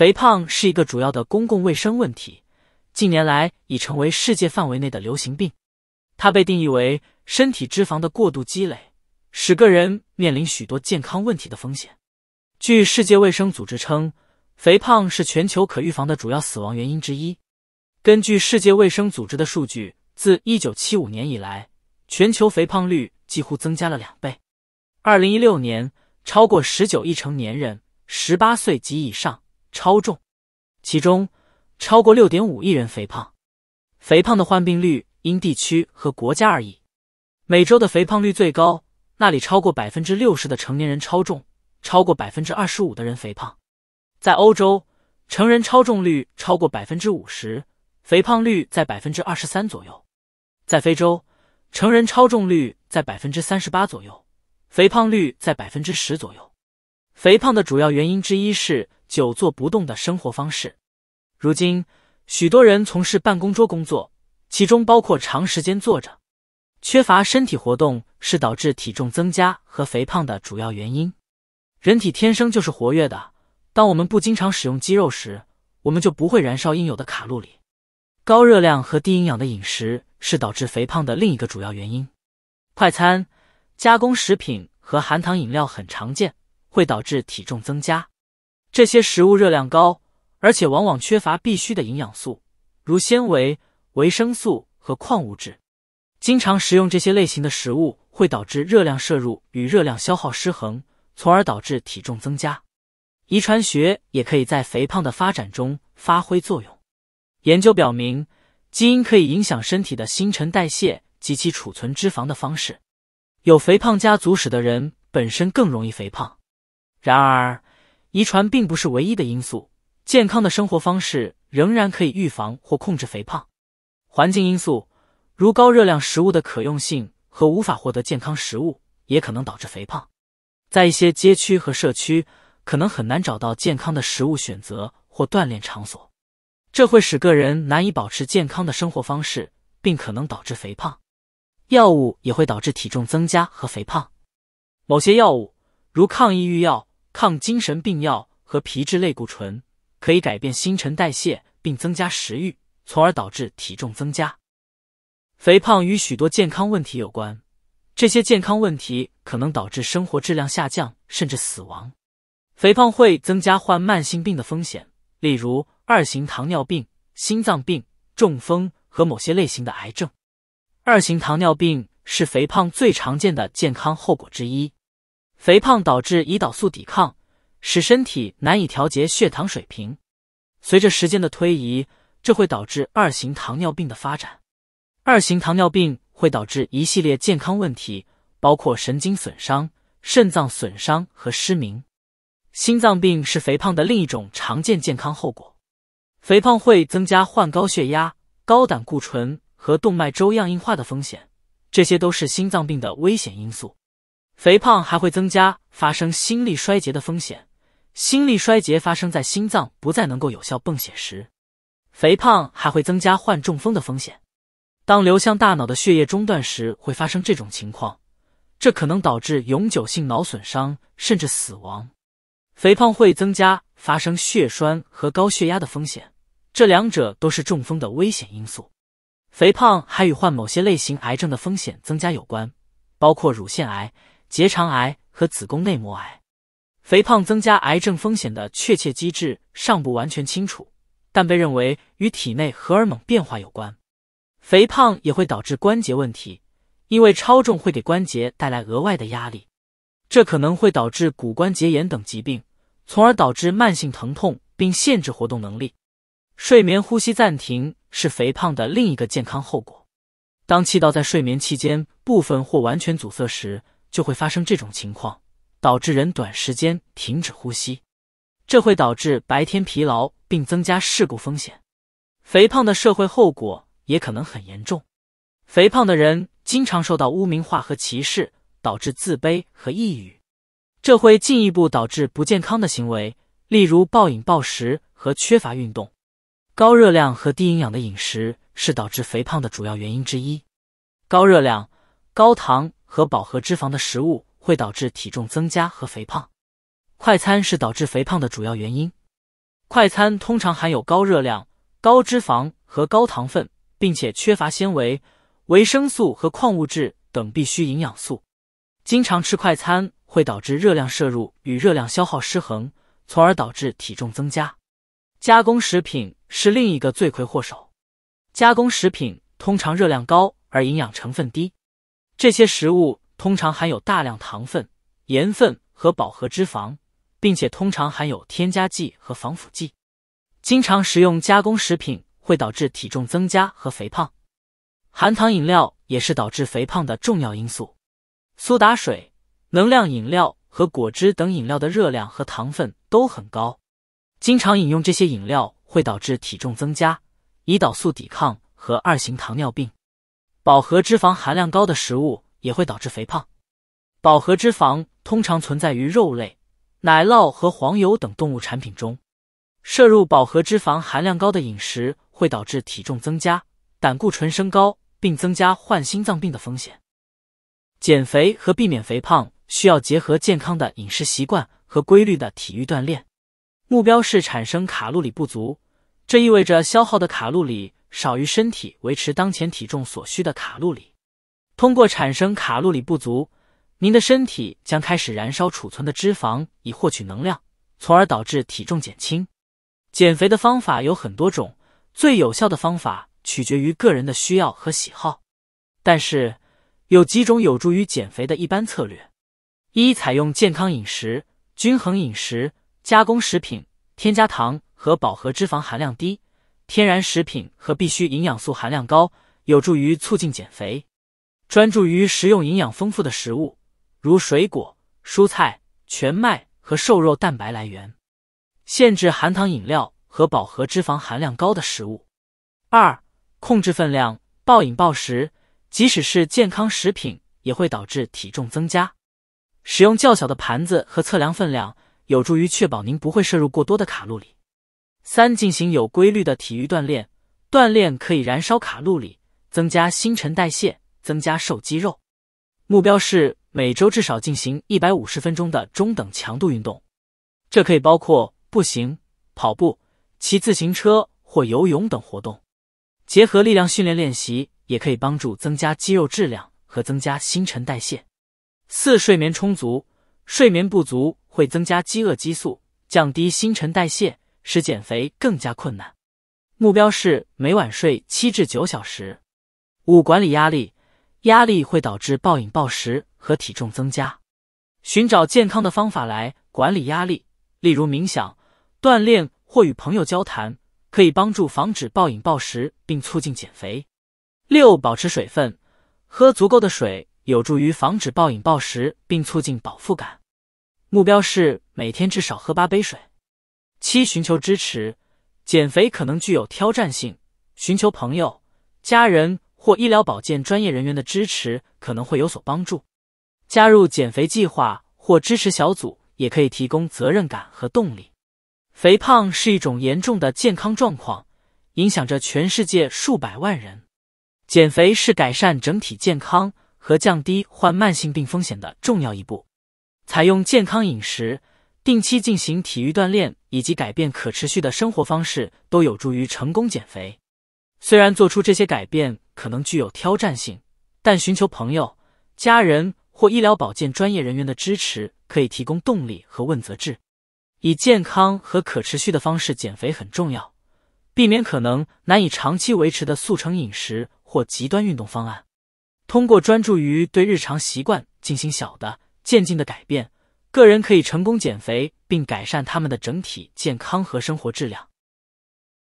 肥胖是一个主要的公共卫生问题，近年来已成为世界范围内的流行病。它被定义为身体脂肪的过度积累，使个人面临许多健康问题的风险。据世界卫生组织称，肥胖是全球可预防的主要死亡原因之一。根据世界卫生组织的数据，自1975年以来，全球肥胖率几乎增加了两倍。2016年，超过19亿成年人 （18 岁及以上）。超重，其中超过六点五亿人肥胖。肥胖的患病率因地区和国家而异。美洲的肥胖率最高，那里超过百分之六十的成年人超重，超过百分之二十五的人肥胖。在欧洲，成人超重率超过百分之五十，肥胖率在百分之二十三左右。在非洲，成人超重率在百分之三十八左右，肥胖率在百分之十左右。肥胖的主要原因之一是。久坐不动的生活方式，如今许多人从事办公桌工作，其中包括长时间坐着。缺乏身体活动是导致体重增加和肥胖的主要原因。人体天生就是活跃的，当我们不经常使用肌肉时，我们就不会燃烧应有的卡路里。高热量和低营养的饮食是导致肥胖的另一个主要原因。快餐、加工食品和含糖饮料很常见，会导致体重增加。这些食物热量高，而且往往缺乏必需的营养素，如纤维、维生素和矿物质。经常食用这些类型的食物会导致热量摄入与热量消耗失衡，从而导致体重增加。遗传学也可以在肥胖的发展中发挥作用。研究表明，基因可以影响身体的新陈代谢及其储存脂肪的方式。有肥胖家族史的人本身更容易肥胖，然而。遗传并不是唯一的因素，健康的生活方式仍然可以预防或控制肥胖。环境因素，如高热量食物的可用性和无法获得健康食物，也可能导致肥胖。在一些街区和社区，可能很难找到健康的食物选择或锻炼场所，这会使个人难以保持健康的生活方式，并可能导致肥胖。药物也会导致体重增加和肥胖，某些药物，如抗抑郁药。抗精神病药和皮质类固醇可以改变新陈代谢并增加食欲，从而导致体重增加。肥胖与许多健康问题有关，这些健康问题可能导致生活质量下降甚至死亡。肥胖会增加患慢性病的风险，例如二型糖尿病、心脏病、中风和某些类型的癌症。二型糖尿病是肥胖最常见的健康后果之一。肥胖导致胰岛素抵抗，使身体难以调节血糖水平。随着时间的推移，这会导致二型糖尿病的发展。二型糖尿病会导致一系列健康问题，包括神经损伤、肾脏损伤和失明。心脏病是肥胖的另一种常见健康后果。肥胖会增加患高血压、高胆固醇和动脉粥样硬化的风险，这些都是心脏病的危险因素。肥胖还会增加发生心力衰竭的风险。心力衰竭发生在心脏不再能够有效泵血时。肥胖还会增加患中风的风险。当流向大脑的血液中断时，会发生这种情况，这可能导致永久性脑损伤甚至死亡。肥胖会增加发生血栓和高血压的风险，这两者都是中风的危险因素。肥胖还与患某些类型癌症的风险增加有关，包括乳腺癌。结肠癌和子宫内膜癌，肥胖增加癌症风险的确切机制尚不完全清楚，但被认为与体内荷尔蒙变化有关。肥胖也会导致关节问题，因为超重会给关节带来额外的压力，这可能会导致骨关节炎等疾病，从而导致慢性疼痛并限制活动能力。睡眠呼吸暂停是肥胖的另一个健康后果，当气道在睡眠期间部分或完全阻塞时。就会发生这种情况，导致人短时间停止呼吸，这会导致白天疲劳并增加事故风险。肥胖的社会后果也可能很严重。肥胖的人经常受到污名化和歧视，导致自卑和抑郁，这会进一步导致不健康的行为，例如暴饮暴食和缺乏运动。高热量和低营养的饮食是导致肥胖的主要原因之一。高热量、高糖。和饱和脂肪的食物会导致体重增加和肥胖，快餐是导致肥胖的主要原因。快餐通常含有高热量、高脂肪和高糖分，并且缺乏纤维、维生素和矿物质等必需营养素。经常吃快餐会导致热量摄入与热量消耗失衡，从而导致体重增加。加工食品是另一个罪魁祸首，加工食品通常热量高而营养成分低。这些食物通常含有大量糖分、盐分和饱和脂肪，并且通常含有添加剂和防腐剂。经常食用加工食品会导致体重增加和肥胖。含糖饮料也是导致肥胖的重要因素。苏打水、能量饮料和果汁等饮料的热量和糖分都很高，经常饮用这些饮料会导致体重增加、胰岛素抵抗和二型糖尿病。饱和脂肪含量高的食物也会导致肥胖。饱和脂肪通常存在于肉类、奶酪和黄油等动物产品中。摄入饱和脂肪含量高的饮食会导致体重增加、胆固醇升高，并增加患心脏病的风险。减肥和避免肥胖需要结合健康的饮食习惯和规律的体育锻炼。目标是产生卡路里不足，这意味着消耗的卡路里。少于身体维持当前体重所需的卡路里，通过产生卡路里不足，您的身体将开始燃烧储存的脂肪以获取能量，从而导致体重减轻。减肥的方法有很多种，最有效的方法取决于个人的需要和喜好。但是，有几种有助于减肥的一般策略：一、采用健康饮食，均衡饮食，加工食品、添加糖和饱和脂肪含量低。天然食品和必需营养素含量高，有助于促进减肥。专注于食用营养丰富的食物，如水果、蔬菜、全麦和瘦肉蛋白来源，限制含糖饮料和饱和脂肪含量高的食物。二、控制分量，暴饮暴食，即使是健康食品也会导致体重增加。使用较小的盘子和测量分量，有助于确保您不会摄入过多的卡路里。三、进行有规律的体育锻炼，锻炼可以燃烧卡路里，增加新陈代谢，增加瘦肌肉。目标是每周至少进行一百五十分钟的中等强度运动，这可以包括步行、跑步、骑自行车或游泳等活动。结合力量训练练习，也可以帮助增加肌肉质量和增加新陈代谢。四、睡眠充足，睡眠不足会增加饥饿激素，降低新陈代谢。使减肥更加困难。目标是每晚睡七至九小时。五、管理压力，压力会导致暴饮暴食和体重增加。寻找健康的方法来管理压力，例如冥想、锻炼或与朋友交谈，可以帮助防止暴饮暴食并促进减肥。六、保持水分，喝足够的水有助于防止暴饮暴食并促进饱腹感。目标是每天至少喝八杯水。七，寻求支持，减肥可能具有挑战性。寻求朋友、家人或医疗保健专业人员的支持可能会有所帮助。加入减肥计划或支持小组也可以提供责任感和动力。肥胖是一种严重的健康状况，影响着全世界数百万人。减肥是改善整体健康和降低患慢性病风险的重要一步。采用健康饮食。定期进行体育锻炼，以及改变可持续的生活方式，都有助于成功减肥。虽然做出这些改变可能具有挑战性，但寻求朋友、家人或医疗保健专业人员的支持，可以提供动力和问责制。以健康和可持续的方式减肥很重要，避免可能难以长期维持的速成饮食或极端运动方案。通过专注于对日常习惯进行小的、渐进的改变。个人可以成功减肥，并改善他们的整体健康和生活质量。